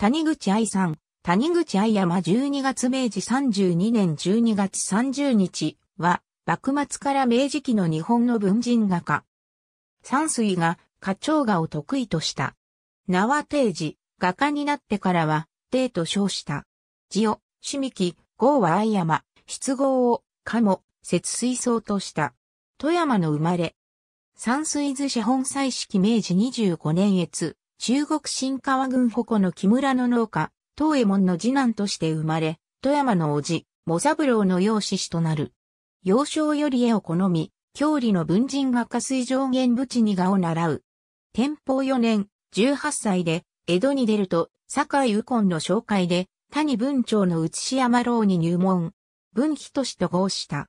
谷口愛さん、谷口愛山12月明治32年12月30日は、幕末から明治期の日本の文人画家。山水が、花鳥画を得意とした。名は定時、画家になってからは、帝と称した。字を、趣味記、号は愛山、出号を、かも、節水草とした。富山の生まれ。山水図写本彩式明治25年越、中国新川郡鉾の木村の農家、東右衛門の次男として生まれ、富山の叔父、ブ三郎の養子師となる。幼少より絵を好み、郷里の文人画家水上限。淵に画を習う。天保4年、18歳で、江戸に出ると、坂井右近の紹介で、谷文長の内山楼に入門。文人氏と合した。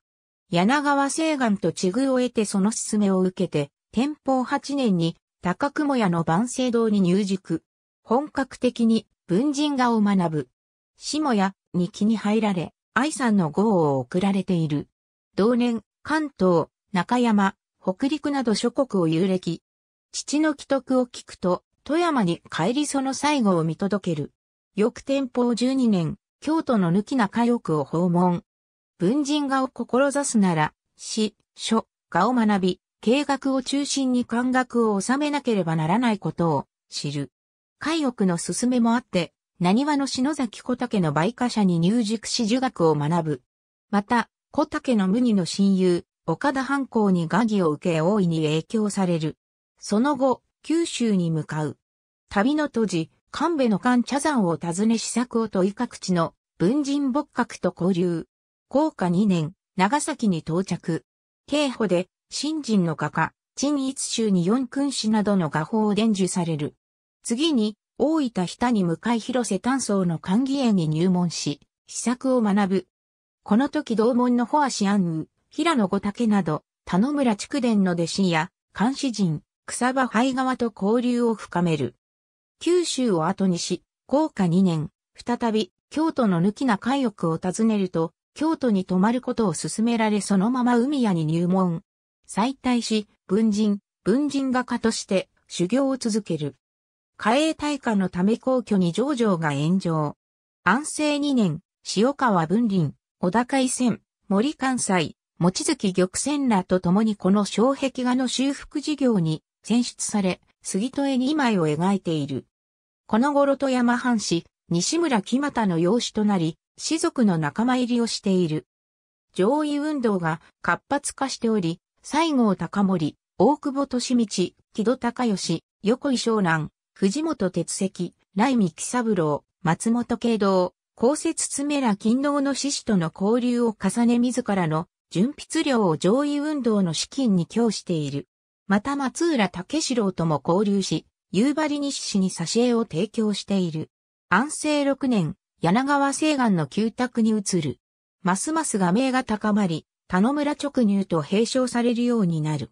柳川西岸と地遇を得てその勧めを受けて、天保8年に高雲屋の万世堂に入塾。本格的に文人画を学ぶ。下屋に気に入られ、愛さんの号を送られている。同年、関東、中山、北陸など諸国を遊歴。父の既得を聞くと、富山に帰りその最後を見届ける。翌天保12年、京都の抜き中陽くを訪問。文人画を志すなら、詩、書、画を学び、計画を中心に漢学を収めなければならないことを知る。海奥の勧めもあって、何話の篠崎小竹の梅花社に入塾し儒学を学ぶ。また、小竹の無二の親友、岡田藩校に画技を受け大いに影響される。その後、九州に向かう。旅の途時、神戸の関茶山を訪ね試作を問い各地の文人牧閣と交流。高下2年、長崎に到着。警歩で新人の画家、陳一州に四君子などの画法を伝授される。次に、大分日に向かい広瀬丹僧の歓義園に入門し、試作を学ぶ。この時同門のホアシアンウ、平野五武など、田野村筑伝の弟子や、監視人、草場灰川と交流を深める。九州を後にし、豪華二年、再び、京都の抜きな海浴を訪ねると、京都に泊まることを勧められそのまま海屋に入門。再退し、文人、文人画家として修行を続ける。嘉永大化のため皇居に上場が炎上。安政2年、塩川文林、小高井線、森関西、望月玉泉らと共にこの障壁画の修復事業に選出され、杉戸絵2枚を描いている。この頃富山藩士、西村木又の養子となり、士族の仲間入りをしている。上位運動が活発化しており、西郷隆盛、大久保利道、木戸隆義、横井湘南、藤本哲石、雷美喜三郎、松本慶道、公設爪ら勤労の志士との交流を重ね自らの純筆量を上位運動の資金に供している。また松浦武四郎とも交流し、夕張西市に挿絵を提供している。安政6年、柳川西岸の旧宅に移る。ますます画名が高まり、田野村直入と併称されるようになる。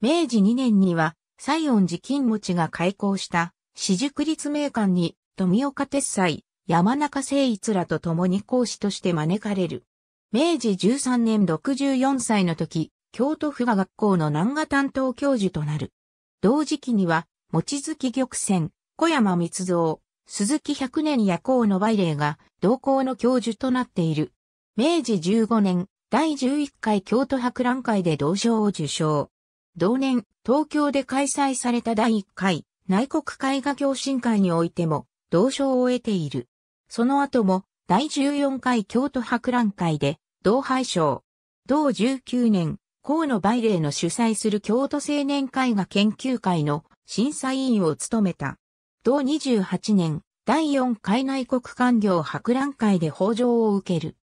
明治2年には、西園寺金持が開校した、私塾立命館に、富岡鉄斎、山中誠一らと共に講師として招かれる。明治13年64歳の時、京都府が学校の南画担当教授となる。同時期には、望月玉泉、小山光三、鈴木百年夜行の梅嶺が同校の教授となっている。明治15年、第11回京都博覧会で同賞を受賞。同年、東京で開催された第1回内国絵画共進会においても同賞を得ている。その後も第14回京都博覧会で同敗賞。同19年、河野梅霊の主催する京都青年絵画研究会の審査委員を務めた。同28年、第4回内国官業博覧会で法上を受ける。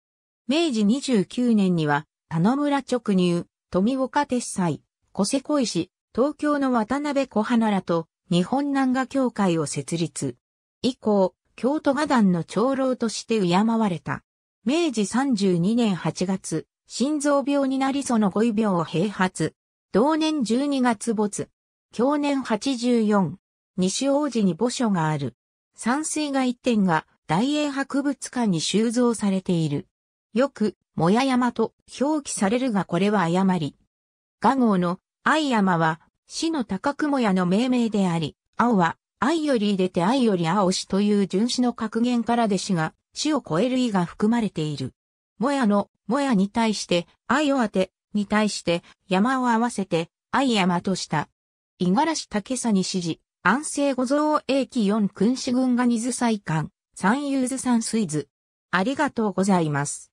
明治29年には、田野村直入、富岡鉄斎、小瀬小石、東京の渡辺小花らと、日本南画協会を設立。以降、京都画壇の長老として敬われた。明治32年8月、心臓病になりその語医病を併発。同年12月没。去年84。西王子に墓所がある。山水画一点が大英博物館に収蔵されている。よく、もや山と表記されるがこれは誤り。画号の愛山は、死の高くもやの命名であり、青は、愛より出て愛より青しという純子の格言からで死が、死を超える意が含まれている。もやの、もやに対して、愛を当て、に対して、山を合わせて、愛山とした。五十嵐武佐に指示、安政五蔵英記四君子軍が二図祭館、三遊図三水図。ありがとうございます。